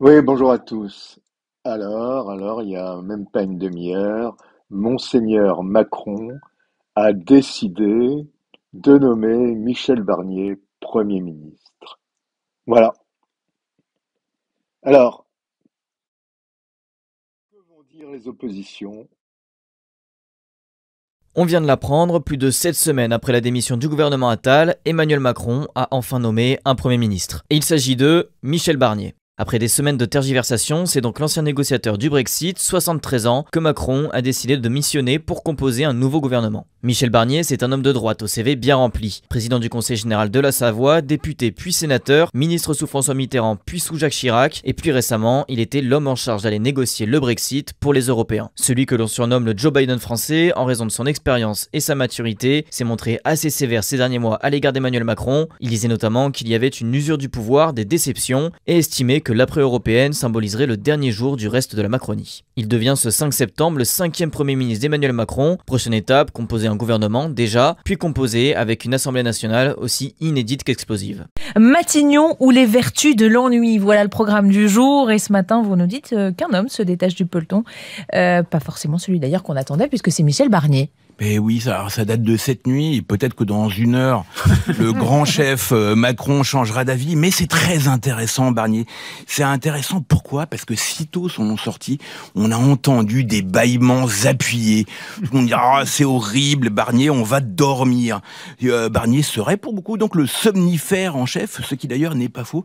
Oui, bonjour à tous. Alors, alors, il y a même pas une demi-heure, Monseigneur Macron a décidé de nommer Michel Barnier Premier ministre. Voilà. Alors, que vont dire les oppositions on vient de l'apprendre, plus de sept semaines après la démission du gouvernement Attal, Emmanuel Macron a enfin nommé un Premier ministre. Et il s'agit de Michel Barnier. Après des semaines de tergiversation, c'est donc l'ancien négociateur du Brexit, 73 ans, que Macron a décidé de missionner pour composer un nouveau gouvernement. Michel Barnier, c'est un homme de droite au CV bien rempli. Président du Conseil général de la Savoie, député puis sénateur, ministre sous François Mitterrand puis sous Jacques Chirac, et plus récemment, il était l'homme en charge d'aller négocier le Brexit pour les Européens. Celui que l'on surnomme le Joe Biden français, en raison de son expérience et sa maturité, s'est montré assez sévère ces derniers mois à l'égard d'Emmanuel Macron. Il disait notamment qu'il y avait une usure du pouvoir, des déceptions, et estimait que que l'après-européenne symboliserait le dernier jour du reste de la Macronie. Il devient ce 5 septembre le cinquième Premier ministre d'Emmanuel Macron, prochaine étape, composer un gouvernement déjà, puis composer avec une Assemblée nationale aussi inédite qu'explosive. Matignon ou les vertus de l'ennui, voilà le programme du jour. Et ce matin, vous nous dites euh, qu'un homme se détache du peloton, euh, pas forcément celui d'ailleurs qu'on attendait, puisque c'est Michel Barnier. Eh oui, ça, ça date de cette nuit. Peut-être que dans une heure, le grand chef euh, Macron changera d'avis. Mais c'est très intéressant, Barnier. C'est intéressant pourquoi Parce que sitôt son nom sorti, on a entendu des bâillements appuyés. On dit ah, c'est horrible, Barnier, on va dormir. Euh, Barnier serait pour beaucoup donc le somnifère en chef, ce qui d'ailleurs n'est pas faux.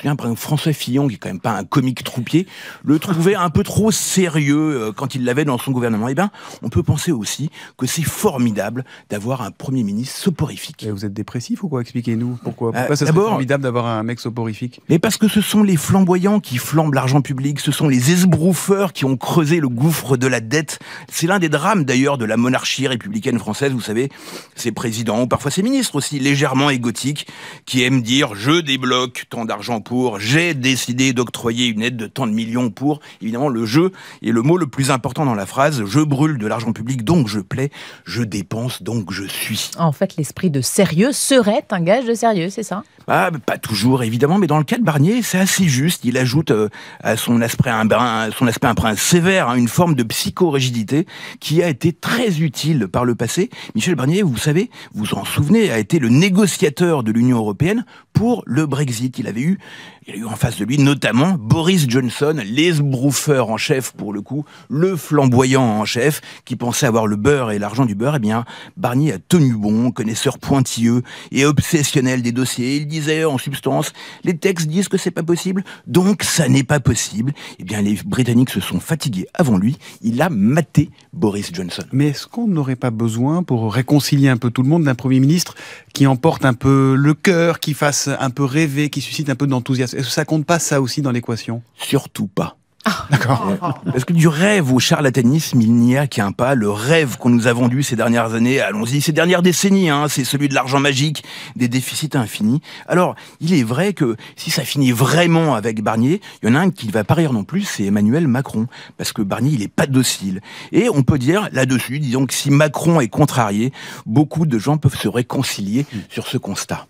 Bien, François Fillon, qui est quand même pas un comique troupier, le trouvait un peu trop sérieux euh, quand il l'avait dans son gouvernement. Eh bien, on peut penser aussi que c'est formidable d'avoir un Premier ministre soporifique. vous êtes dépressif ou quoi Expliquez-nous pourquoi. Euh, pourquoi ça c'est formidable d'avoir un mec soporifique Mais parce que ce sont les flamboyants qui flambent l'argent public, ce sont les esbrouffeurs qui ont creusé le gouffre de la dette. C'est l'un des drames d'ailleurs de la monarchie républicaine française, vous savez, ces présidents ou parfois ces ministres aussi, légèrement égotiques, qui aiment dire je débloque tant d'argent pour, j'ai décidé d'octroyer une aide de tant de millions pour. Évidemment, le jeu est le mot le plus important dans la phrase, je brûle de l'argent public donc je plais. Je dépense donc je suis. En fait, l'esprit de sérieux serait un gage de sérieux, c'est ça ah, Pas toujours, évidemment, mais dans le cas de Barnier, c'est assez juste. Il ajoute euh, à son aspect un brin, son aspect un sévère, hein, une forme de psychorégidité qui a été très utile par le passé. Michel Barnier, vous savez, vous en souvenez, a été le négociateur de l'Union européenne pour le Brexit. Il avait eu, il a eu en face de lui notamment Boris Johnson, l'esbrouffeur en chef pour le coup, le flamboyant en chef, qui pensait avoir le beurre et l'argent du beurre. Eh bien, Barnier a tenu bon, connaisseur pointilleux et obsessionnel des dossiers en substance, les textes disent que c'est pas possible, donc ça n'est pas possible. Eh bien, les Britanniques se sont fatigués avant lui. Il a maté Boris Johnson. Mais est-ce qu'on n'aurait pas besoin, pour réconcilier un peu tout le monde, d'un Premier ministre qui emporte un peu le cœur, qui fasse un peu rêver, qui suscite un peu d'enthousiasme Est-ce que ça compte pas ça aussi dans l'équation Surtout pas. D'accord. Parce que du rêve au charlatanisme, il n'y a qu'un pas. Le rêve qu'on nous a vendu ces dernières années, allons-y, ces dernières décennies, hein, c'est celui de l'argent magique, des déficits infinis. Alors, il est vrai que si ça finit vraiment avec Barnier, il y en a un qui ne va pas rire non plus, c'est Emmanuel Macron. Parce que Barnier, il n'est pas docile. Et on peut dire là-dessus, disons que si Macron est contrarié, beaucoup de gens peuvent se réconcilier sur ce constat.